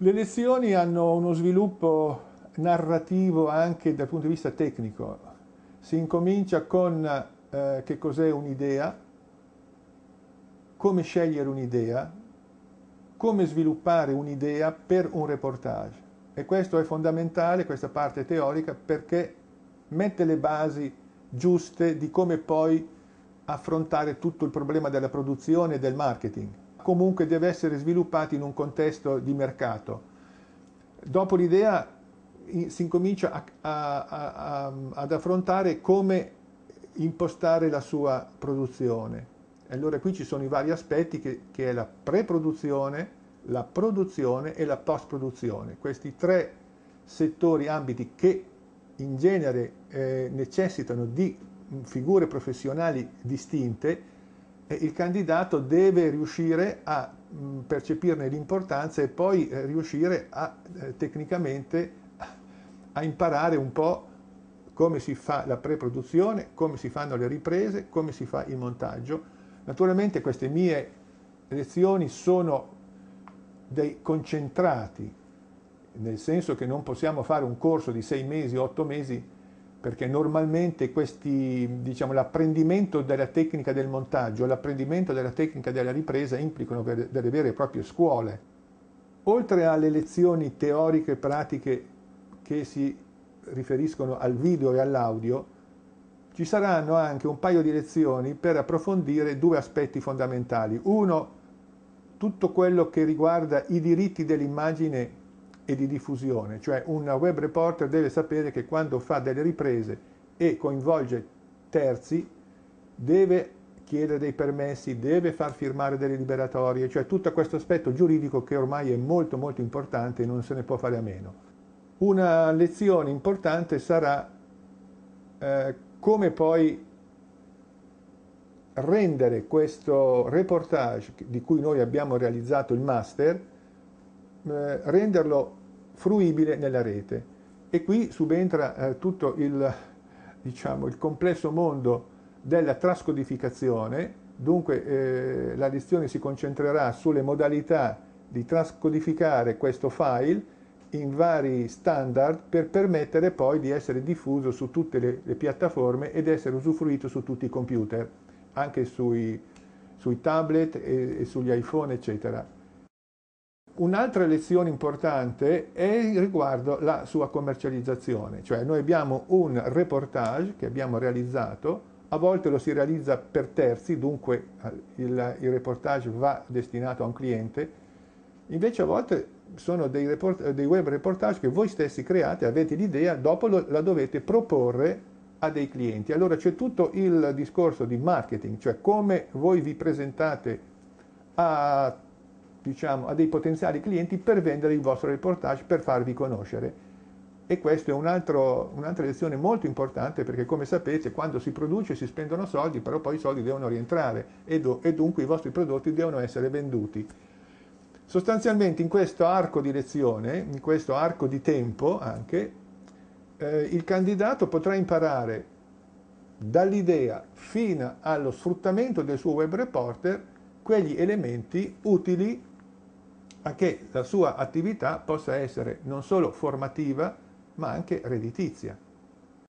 Le lezioni hanno uno sviluppo narrativo anche dal punto di vista tecnico. Si incomincia con eh, che cos'è un'idea, come scegliere un'idea, come sviluppare un'idea per un reportage. E questo è fondamentale, questa parte teorica, perché mette le basi giuste di come poi affrontare tutto il problema della produzione e del marketing comunque deve essere sviluppato in un contesto di mercato. Dopo l'idea si incomincia a, a, a, ad affrontare come impostare la sua produzione. Allora qui ci sono i vari aspetti che, che è la preproduzione, la produzione e la post-produzione. Questi tre settori, ambiti che in genere eh, necessitano di figure professionali distinte il candidato deve riuscire a mm, percepirne l'importanza e poi eh, riuscire a, eh, tecnicamente a imparare un po' come si fa la preproduzione, come si fanno le riprese, come si fa il montaggio. Naturalmente queste mie lezioni sono dei concentrati, nel senso che non possiamo fare un corso di sei mesi, otto mesi perché normalmente questi, diciamo, l'apprendimento della tecnica del montaggio, l'apprendimento della tecnica della ripresa implicano delle vere e proprie scuole. Oltre alle lezioni teoriche e pratiche che si riferiscono al video e all'audio, ci saranno anche un paio di lezioni per approfondire due aspetti fondamentali. Uno, tutto quello che riguarda i diritti dell'immagine e di diffusione, cioè un web reporter deve sapere che quando fa delle riprese e coinvolge terzi deve chiedere dei permessi, deve far firmare delle liberatorie, cioè tutto questo aspetto giuridico che ormai è molto molto importante e non se ne può fare a meno. Una lezione importante sarà eh, come poi rendere questo reportage di cui noi abbiamo realizzato il master, eh, renderlo fruibile nella rete. E qui subentra eh, tutto il, diciamo, il, complesso mondo della trascodificazione, dunque eh, la lezione si concentrerà sulle modalità di trascodificare questo file in vari standard per permettere poi di essere diffuso su tutte le, le piattaforme ed essere usufruito su tutti i computer, anche sui, sui tablet e, e sugli iPhone, eccetera. Un'altra lezione importante è riguardo la sua commercializzazione, cioè noi abbiamo un reportage che abbiamo realizzato, a volte lo si realizza per terzi, dunque il, il reportage va destinato a un cliente, invece a volte sono dei, report, dei web reportage che voi stessi create, avete l'idea, dopo lo, la dovete proporre a dei clienti. Allora c'è tutto il discorso di marketing, cioè come voi vi presentate a diciamo, a dei potenziali clienti per vendere il vostro reportage, per farvi conoscere. E questa è un'altra lezione molto importante perché come sapete quando si produce si spendono soldi, però poi i soldi devono rientrare e, do, e dunque i vostri prodotti devono essere venduti. Sostanzialmente in questo arco di lezione, in questo arco di tempo anche, eh, il candidato potrà imparare dall'idea fino allo sfruttamento del suo web reporter quegli elementi utili a che la sua attività possa essere non solo formativa ma anche redditizia.